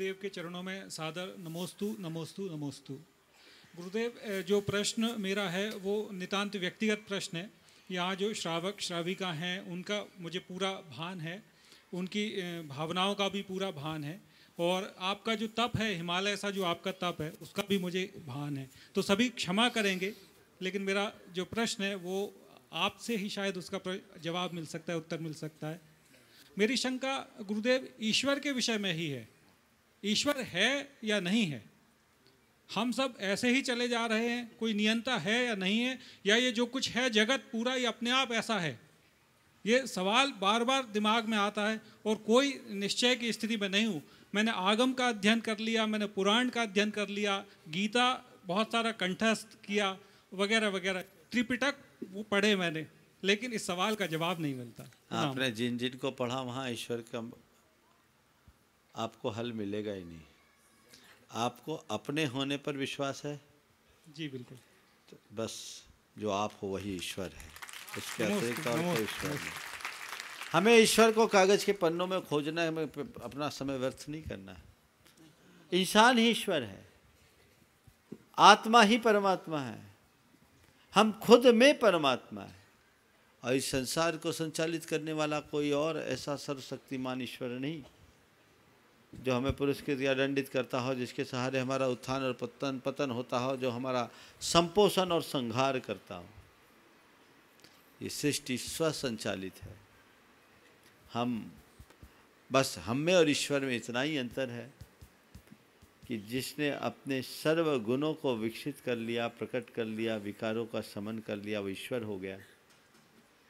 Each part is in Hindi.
गुरुदेव के चरणों में सादर नमोस्तु नमोस्तु नमोस्तु गुरुदेव जो प्रश्न मेरा है वो नितांत व्यक्तिगत प्रश्न है यहाँ जो श्रावक श्राविका हैं उनका मुझे पूरा भान है उनकी भावनाओं का भी पूरा भान है और आपका जो तप है हिमालय सा जो आपका तप है उसका भी मुझे भान है तो सभी क्षमा करेंगे लेकिन मेरा जो प्रश्न है वो आपसे ही शायद उसका जवाब मिल सकता है उत्तर मिल सकता है मेरी शंका गुरुदेव ईश्वर के विषय में ही है ईश्वर है या नहीं है हम सब ऐसे ही चले जा रहे हैं कोई नियंता है या नहीं है या ये जो कुछ है जगत पूरा ये अपने आप ऐसा है ये सवाल बार बार दिमाग में आता है और कोई निश्चय की स्थिति में नहीं हूँ मैंने आगम का अध्ययन कर लिया मैंने पुराण का अध्ययन कर लिया गीता बहुत सारा कंठस्थ किया वगैरह वगैरह त्रिपिटक वो पढ़े मैंने लेकिन इस सवाल का जवाब नहीं मिलता आपने जिन जिन को पढ़ा वहाँ ईश्वर का आपको हल मिलेगा ही नहीं आपको अपने होने पर विश्वास है जी बिल्कुल तो बस जो आप हो वही ईश्वर है उसके अतिरिक्त और कोई ईश्वर नहीं हमें ईश्वर को कागज़ के पन्नों में खोजना है हमें अपना समय व्यर्थ नहीं करना है इंसान ही ईश्वर है आत्मा ही परमात्मा है हम खुद में परमात्मा है और इस संसार को संचालित करने वाला कोई और ऐसा सर्वशक्तिमान ईश्वर नहीं जो हमें पुरस्कृत या दंडित करता हो जिसके सहारे हमारा उत्थान और पतन पतन होता हो जो हमारा संपोषण और संहार करता हो ये सृष्टि स्वसंचालित है हम बस हम में और ईश्वर में इतना ही अंतर है कि जिसने अपने सर्व गुणों को विकसित कर लिया प्रकट कर लिया विकारों का समन कर लिया वो ईश्वर हो गया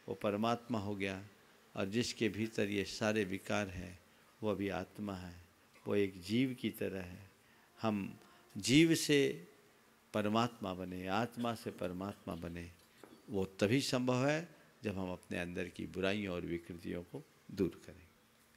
वो परमात्मा हो गया और जिसके भीतर ये सारे विकार हैं वो अभी आत्मा है वो एक जीव की तरह है हम जीव से परमात्मा बने आत्मा से परमात्मा बने वो तभी संभव है जब हम अपने अंदर की बुराइयों और विकृतियों को दूर करेंगे